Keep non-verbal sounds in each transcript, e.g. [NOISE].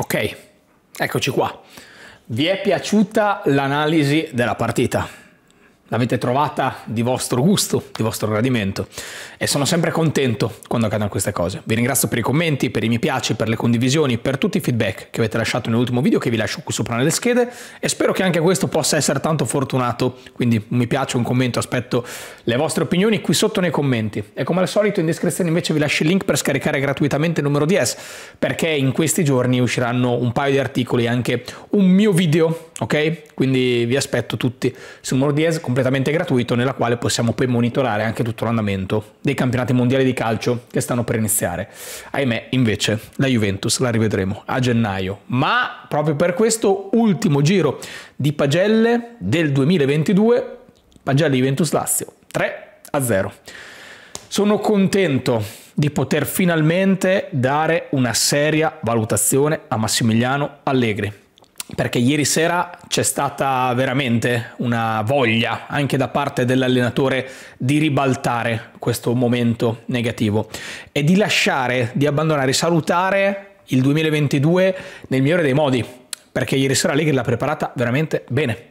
Ok, eccoci qua. Vi è piaciuta l'analisi della partita? l'avete trovata di vostro gusto, di vostro gradimento e sono sempre contento quando accadono queste cose. Vi ringrazio per i commenti, per i mi piace, per le condivisioni, per tutti i feedback che avete lasciato nell'ultimo video che vi lascio qui sopra nelle schede e spero che anche questo possa essere tanto fortunato, quindi mi piace, un commento, aspetto le vostre opinioni qui sotto nei commenti e come al solito in descrizione invece vi lascio il link per scaricare gratuitamente il numero 10 perché in questi giorni usciranno un paio di articoli e anche un mio video ok? Quindi vi aspetto tutti su Mordies completamente gratuito nella quale possiamo poi monitorare anche tutto l'andamento dei campionati mondiali di calcio che stanno per iniziare. Ahimè, invece, la Juventus la rivedremo a gennaio, ma proprio per questo ultimo giro di pagelle del 2022, pagelle Juventus Lazio 3 a 0. Sono contento di poter finalmente dare una seria valutazione a Massimiliano Allegri perché ieri sera c'è stata veramente una voglia anche da parte dell'allenatore di ribaltare questo momento negativo e di lasciare, di abbandonare, salutare il 2022 nel migliore dei modi, perché ieri sera Allegri l'ha preparata veramente bene.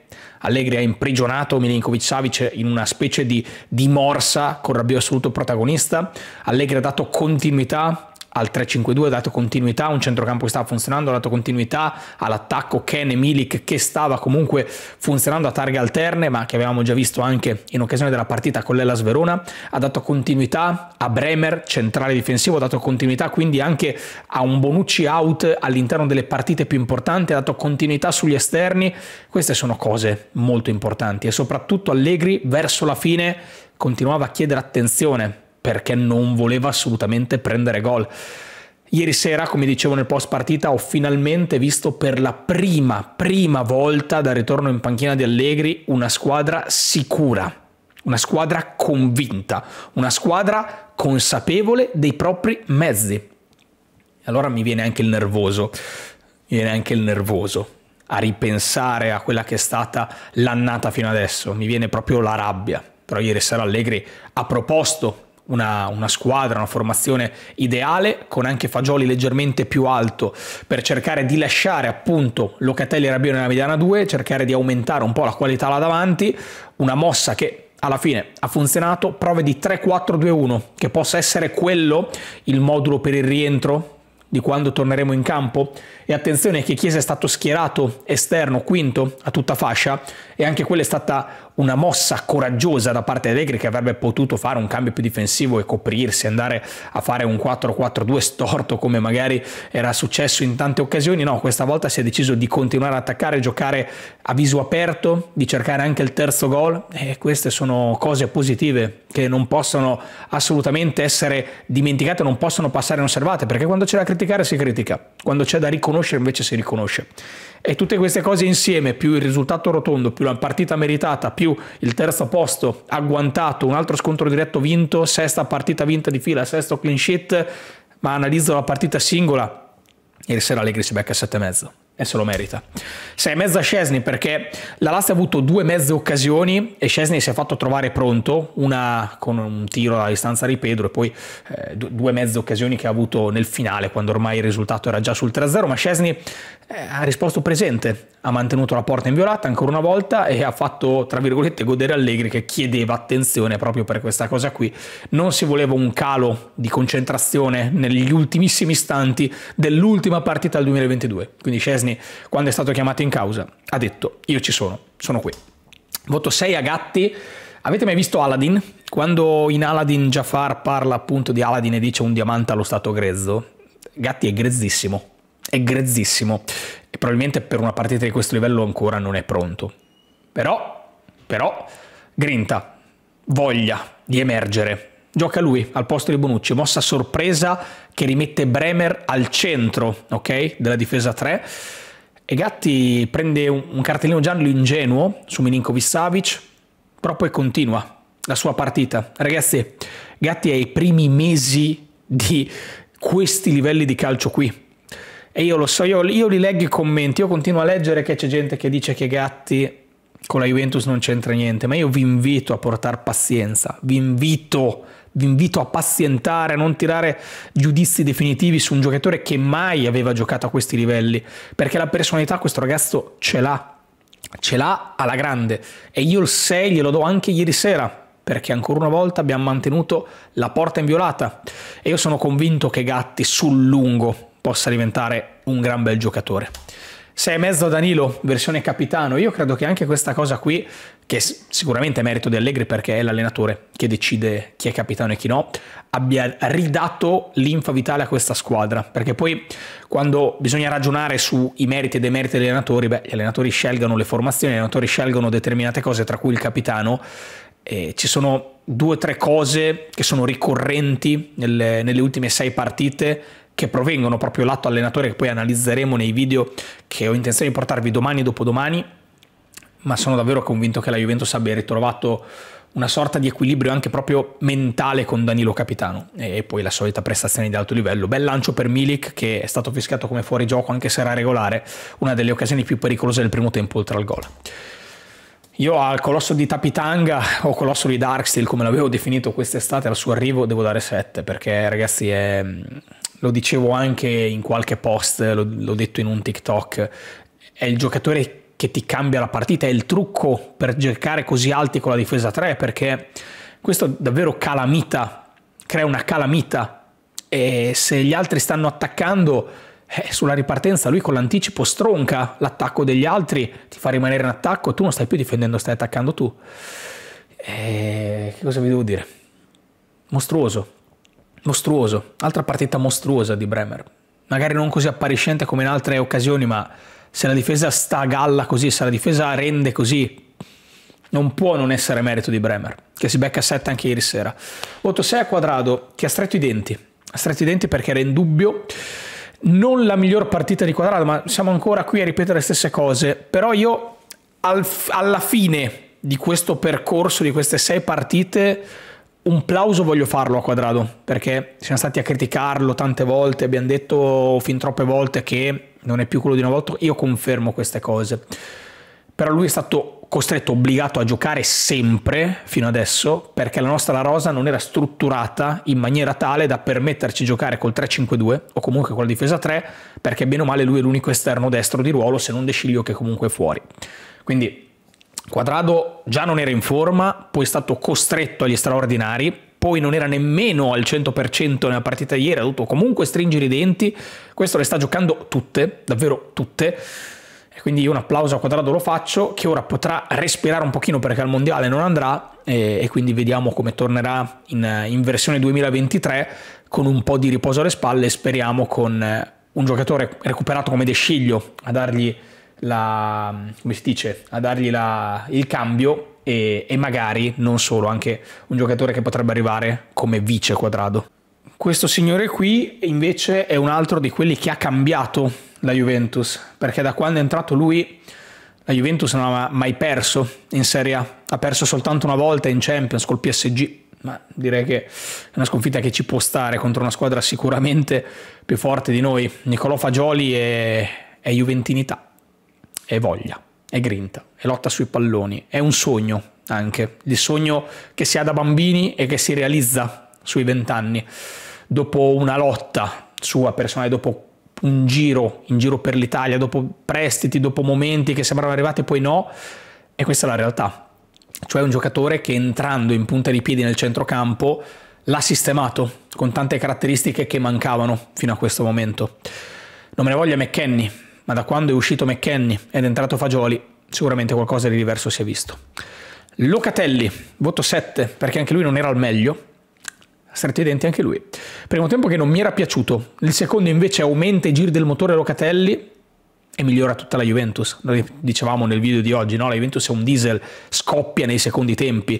Allegri ha imprigionato Milinkovic Savic in una specie di morsa con rabbio assoluto protagonista. Allegri ha dato continuità al 3-5-2 ha dato continuità, un centrocampo che stava funzionando, ha dato continuità all'attacco Ken e Milik che stava comunque funzionando a targhe alterne, ma che avevamo già visto anche in occasione della partita con l'Ellas Verona, ha dato continuità a Bremer, centrale difensivo, ha dato continuità quindi anche a un Bonucci out all'interno delle partite più importanti, ha dato continuità sugli esterni, queste sono cose molto importanti e soprattutto Allegri verso la fine continuava a chiedere attenzione perché non voleva assolutamente prendere gol. Ieri sera, come dicevo nel post partita, ho finalmente visto per la prima, prima volta dal ritorno in panchina di Allegri una squadra sicura, una squadra convinta, una squadra consapevole dei propri mezzi. E Allora mi viene anche il nervoso, mi viene anche il nervoso a ripensare a quella che è stata l'annata fino adesso, mi viene proprio la rabbia. Però ieri sera Allegri ha proposto una, una, squadra, una formazione ideale, con anche Fagioli leggermente più alto, per cercare di lasciare appunto Locatelli e Rabione nella mediana 2, cercare di aumentare un po' la qualità là davanti, una mossa che alla fine ha funzionato, prove di 3-4-2-1, che possa essere quello il modulo per il rientro di quando torneremo in campo e attenzione che Chiesa è stato schierato esterno quinto a tutta fascia e anche quella è stata una mossa coraggiosa da parte di Allegri che avrebbe potuto fare un cambio più difensivo e coprirsi, andare a fare un 4-4-2 storto come magari era successo in tante occasioni. No, questa volta si è deciso di continuare ad attaccare, giocare a viso aperto, di cercare anche il terzo gol e queste sono cose positive che non possono assolutamente essere dimenticate, non possono passare inosservate perché quando c'è da criticare si critica, quando c'è da riconoscere invece si riconosce. E tutte queste cose insieme, più il risultato rotondo, più la partita meritata, più il terzo posto agguantato, un altro scontro diretto vinto, sesta partita vinta di fila, sesto clean sheet, ma analizzo la partita singola, ieri sera Allegri si becca a e mezzo e se lo merita sei mezza Scesni perché la Lazio ha avuto due mezze occasioni e Scesni si è fatto trovare pronto, una con un tiro alla distanza di Pedro e poi eh, due mezze occasioni che ha avuto nel finale quando ormai il risultato era già sul 3-0, ma Scesni eh, ha risposto presente, ha mantenuto la porta inviolata ancora una volta e ha fatto, tra virgolette, godere Allegri che chiedeva attenzione proprio per questa cosa qui. Non si voleva un calo di concentrazione negli ultimissimi istanti dell'ultima partita del 2022, quindi Scesni quando è stato chiamato in in causa. Ha detto, io ci sono, sono qui. Voto 6 a Gatti. Avete mai visto Aladdin? Quando in Aladdin Jafar parla appunto di Aladdin e dice un diamante allo stato grezzo, Gatti è grezzissimo, è grezzissimo e probabilmente per una partita di questo livello ancora non è pronto. Però, però, grinta, voglia di emergere. Gioca lui al posto di Bonucci, mossa sorpresa che rimette Bremer al centro, ok? Della difesa 3 e Gatti prende un, cartellino giallo ingenuo su Milinkovic Savic, però poi continua la sua partita. Ragazzi, Gatti è ai primi mesi di questi livelli di calcio qui. E io lo so, io, io li leggo i commenti, io continuo a leggere che c'è gente che dice che Gatti con la Juventus non c'entra niente, ma io vi invito a portare pazienza, vi invito a vi invito a pazientare, a non tirare giudizi definitivi su un giocatore che mai aveva giocato a questi livelli, perché la personalità questo ragazzo ce l'ha, ce l'ha alla grande e io il 6 glielo do anche ieri sera perché ancora una volta abbiamo mantenuto la porta inviolata e io sono convinto che Gatti sul lungo possa diventare un gran bel giocatore sei e mezzo Danilo, versione capitano. Io credo che anche questa cosa qui, che sicuramente è merito di Allegri perché è l'allenatore che decide chi è capitano e chi no, abbia ridato l'infa vitale a questa squadra. Perché poi quando bisogna ragionare sui meriti e demeriti degli allenatori, beh, gli allenatori scelgono le formazioni, gli allenatori scelgono determinate cose, tra cui il capitano. Eh, ci sono due o tre cose che sono ricorrenti nelle, nelle ultime sei partite che provengono proprio lato allenatore che poi analizzeremo nei video che ho intenzione di portarvi domani e dopodomani, ma sono davvero convinto che la Juventus abbia ritrovato una sorta di equilibrio anche proprio mentale con Danilo Capitano e poi la solita prestazione di alto livello. Bel lancio per Milik che è stato fischiato come fuori gioco anche se era regolare, una delle occasioni più pericolose del primo tempo oltre al gol. Io al colosso di Tapitanga o colosso di Darksteel come l'avevo definito quest'estate al suo arrivo devo dare 7 perché ragazzi è lo dicevo anche in qualche post, l'ho, l'ho detto in un TikTok, è il giocatore che ti cambia la partita, è il trucco per giocare così alti con la difesa 3 perché questo davvero calamita, crea una calamita e se gli altri stanno attaccando eh, sulla ripartenza lui con l'anticipo stronca l'attacco degli altri, ti fa rimanere in attacco, tu non stai più difendendo, stai attaccando tu. E eh, che cosa vi devo dire? Mostruoso. Mostruoso, altra partita mostruosa di Bremer. Magari non così appariscente come in altre occasioni, ma se la difesa sta a galla così, se la difesa rende così, non può non essere merito di Bremer, che si becca a 7 anche ieri sera. 8-6 a Quadrado, che ha stretto i denti. Ha stretto i denti perché era in dubbio. Non la miglior partita di Quadrado, ma siamo ancora qui a ripetere le stesse cose. Però io, al, alla fine di questo percorso, di queste sei partite un plauso voglio farlo a Quadrado, perché siamo stati a criticarlo tante volte, abbiamo detto fin troppe volte che non è più quello di una volta, io confermo queste cose. Però lui è stato costretto, obbligato a giocare sempre fino adesso, perché la nostra La rosa non era strutturata in maniera tale da permetterci di giocare col 3-5-2 o comunque con la difesa 3, perché bene o male lui è l'unico esterno destro di ruolo, se non De Sciglio che comunque è fuori. Quindi Quadrado già non era in forma, poi è stato costretto agli straordinari, poi non era nemmeno al 100% nella partita di ieri, ha dovuto comunque stringere i denti, questo le sta giocando tutte, davvero tutte, e quindi io un applauso a Quadrado lo faccio, che ora potrà respirare un pochino perché al Mondiale non andrà, e, e quindi vediamo come tornerà in, in versione 2023 con un po' di riposo alle spalle, speriamo con un giocatore recuperato come De Sciglio a dargli la, come si dice, a dargli la, il cambio e, e, magari non solo, anche un giocatore che potrebbe arrivare come vice quadrado. Questo signore qui invece è un altro di quelli che ha cambiato la Juventus, perché da quando è entrato lui la Juventus non ha mai perso in Serie A, ha perso soltanto una volta in Champions col PSG, ma direi che è una sconfitta che ci può stare contro una squadra sicuramente più forte di noi. Nicolò Fagioli è, è Juventinità è voglia, è grinta, è lotta sui palloni, è un sogno anche, il sogno che si ha da bambini e che si realizza sui vent'anni, dopo una lotta sua personale, dopo un giro in giro per l'Italia, dopo prestiti, dopo momenti che sembravano arrivati e poi no, e questa è la realtà. Cioè un giocatore che entrando in punta di piedi nel centrocampo l'ha sistemato con tante caratteristiche che mancavano fino a questo momento. Non me ne voglia McKenny, ma da quando è uscito McKenny ed è entrato Fagioli, sicuramente qualcosa di diverso si è visto. Locatelli, voto 7, perché anche lui non era al meglio, stretti i denti anche lui. Primo tempo che non mi era piaciuto, il secondo invece aumenta i giri del motore Locatelli e migliora tutta la Juventus. Noi dicevamo nel video di oggi, no? la Juventus è un diesel, scoppia nei secondi tempi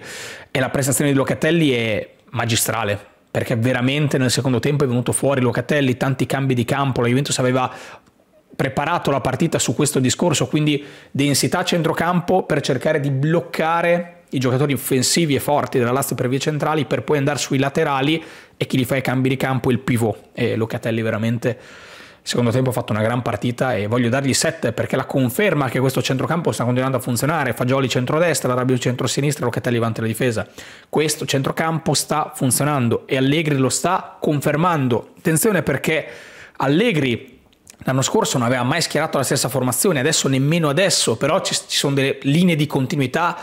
e la prestazione di Locatelli è magistrale perché veramente nel secondo tempo è venuto fuori Locatelli, tanti cambi di campo, la Juventus aveva preparato la partita su questo discorso, quindi densità centrocampo per cercare di bloccare i giocatori offensivi e forti della Lazio per vie centrali per poi andare sui laterali e chi li fa i cambi di campo è il pivot e Locatelli veramente secondo tempo ha fatto una gran partita e voglio dargli 7 perché la conferma che questo centrocampo sta continuando a funzionare Fagioli centrodestra, Rabiu centrosinistra, Locatelli avanti la difesa questo centrocampo sta funzionando e Allegri lo sta confermando attenzione perché Allegri L'anno scorso non aveva mai schierato la stessa formazione, adesso nemmeno adesso, però ci, ci sono delle linee di continuità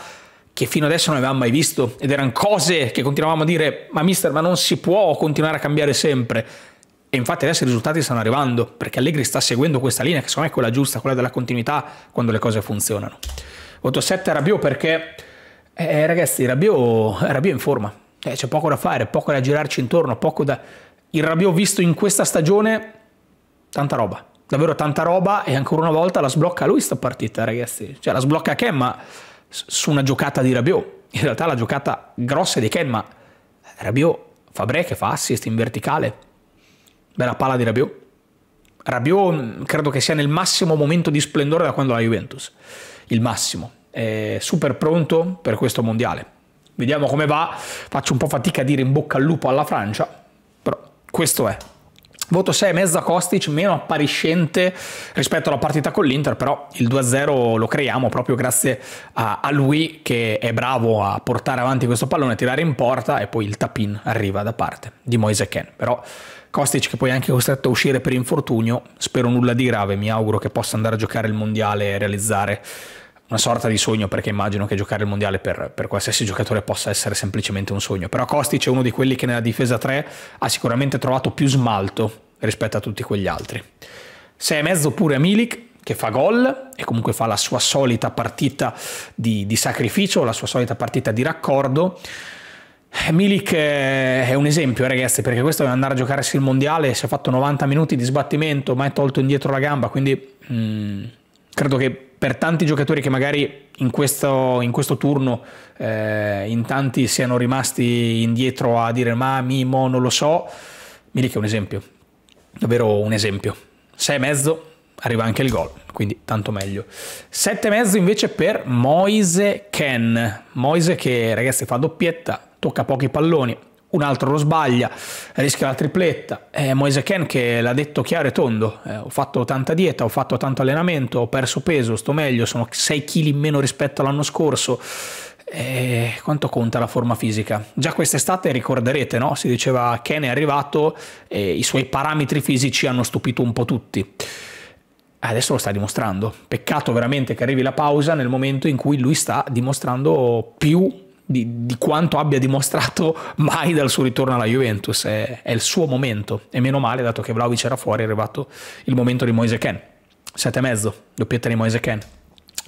che fino adesso non avevamo mai visto ed erano cose che continuavamo a dire ma mister ma non si può continuare a cambiare sempre e infatti adesso i risultati stanno arrivando perché Allegri sta seguendo questa linea che secondo me è quella giusta, quella della continuità quando le cose funzionano voto 7 a Rabiot perché eh, eh, ragazzi Rabiot, Rabiot è in forma eh, c'è poco da fare, poco da girarci intorno poco da... il Rabiot visto in questa stagione tanta roba. Davvero tanta roba e ancora una volta la sblocca lui sta partita, ragazzi. Cioè la sblocca Kemma su una giocata di Rabiot. In realtà la giocata grossa di Kemma. Rabiot fa break, fa assist in verticale. Bella palla di Rabiot. Rabiot mm, credo che sia nel massimo momento di splendore da quando la Juventus. Il massimo. È super pronto per questo mondiale. Vediamo come va. Faccio un po' fatica a dire in bocca al lupo alla Francia, però questo è. Voto 6, mezza Kostic, meno appariscente rispetto alla partita con l'Inter, però il 2-0 lo creiamo proprio grazie a, a, lui che è bravo a portare avanti questo pallone, tirare in porta e poi il tapin arriva da parte di Moise Ken. Però Kostic che poi è anche costretto a uscire per infortunio, spero nulla di grave, mi auguro che possa andare a giocare il Mondiale e realizzare una sorta di sogno perché immagino che giocare il mondiale per, per, qualsiasi giocatore possa essere semplicemente un sogno però Kostic è uno di quelli che nella difesa 3 ha sicuramente trovato più smalto rispetto a tutti quegli altri e mezzo pure a Milik che fa gol e comunque fa la sua solita partita di, di sacrificio la sua solita partita di raccordo Milik è un esempio, eh, ragazzi, perché questo è andare a giocarsi il mondiale. Si è fatto 90 minuti di sbattimento, ma è tolto indietro la gamba. Quindi mh, mm, credo che per tanti giocatori che magari in questo, in questo turno eh, in tanti siano rimasti indietro a dire ma Mimo non lo so, Milik è un esempio, davvero un esempio. e mezzo arriva anche il gol, quindi tanto meglio. e mezzo invece per Moise Ken. Moise che ragazzi fa doppietta, tocca pochi palloni, un altro lo sbaglia, rischia la tripletta. È eh, Moise Ken che l'ha detto chiaro e tondo, eh, ho fatto tanta dieta, ho fatto tanto allenamento, ho perso peso, sto meglio, sono 6 kg in meno rispetto all'anno scorso. Eh, quanto conta la forma fisica? Già quest'estate ricorderete, no? si diceva che Ken è arrivato e i suoi parametri fisici hanno stupito un po' tutti. Adesso lo sta dimostrando. Peccato veramente che arrivi la pausa nel momento in cui lui sta dimostrando più di, di, quanto abbia dimostrato [LAUGHS] mai dal suo ritorno alla Juventus. È, è, il suo momento. E meno male, dato che Vlaovic era fuori, è arrivato il momento di Moise Ken. 7 e mezzo, doppietta di Moise Ken.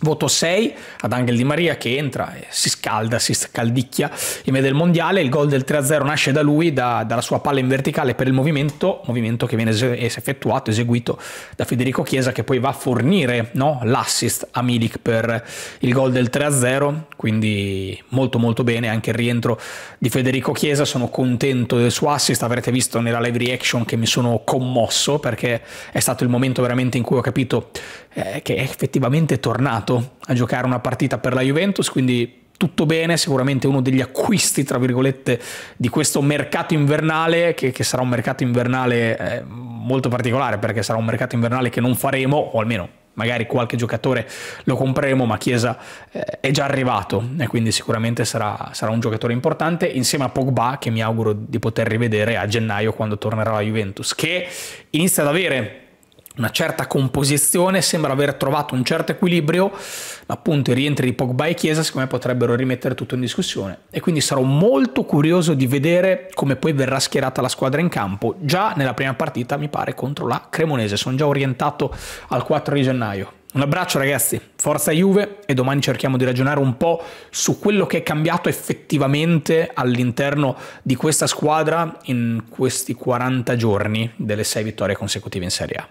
Voto 6 ad Angel Di Maria che entra e si scalda, si scaldicchia in media del mondiale. Il gol del 3-0 nasce da lui, da, dalla sua palla in verticale per il movimento, movimento che viene effettuato, eseguito da Federico Chiesa che poi va a fornire no, l'assist a Milik per il gol del 3-0. Quindi molto molto bene anche il rientro di Federico Chiesa. Sono contento del suo assist. Avrete visto nella live reaction che mi sono commosso perché è stato il momento veramente in cui ho capito eh, che è effettivamente tornato a giocare una partita per la Juventus, quindi tutto bene, sicuramente uno degli acquisti, tra virgolette, di questo mercato invernale, che, che sarà un mercato invernale eh, molto particolare, perché sarà un mercato invernale che non faremo, o almeno magari qualche giocatore lo compreremo, ma Chiesa eh, è già arrivato e quindi sicuramente sarà, sarà, un giocatore importante, insieme a Pogba che mi auguro di poter rivedere a gennaio quando tornerà la Juventus, che inizia ad avere una certa composizione, sembra aver trovato un certo equilibrio, appunto i rientri di Pogba e Chiesa secondo me potrebbero rimettere tutto in discussione e quindi sarò molto curioso di vedere come poi verrà schierata la squadra in campo, già nella prima partita mi pare contro la Cremonese, sono già orientato al 4 di gennaio. Un abbraccio ragazzi, forza Juve e domani cerchiamo di ragionare un po' su quello che è cambiato effettivamente all'interno di questa squadra in questi 40 giorni delle 6 vittorie consecutive in Serie A.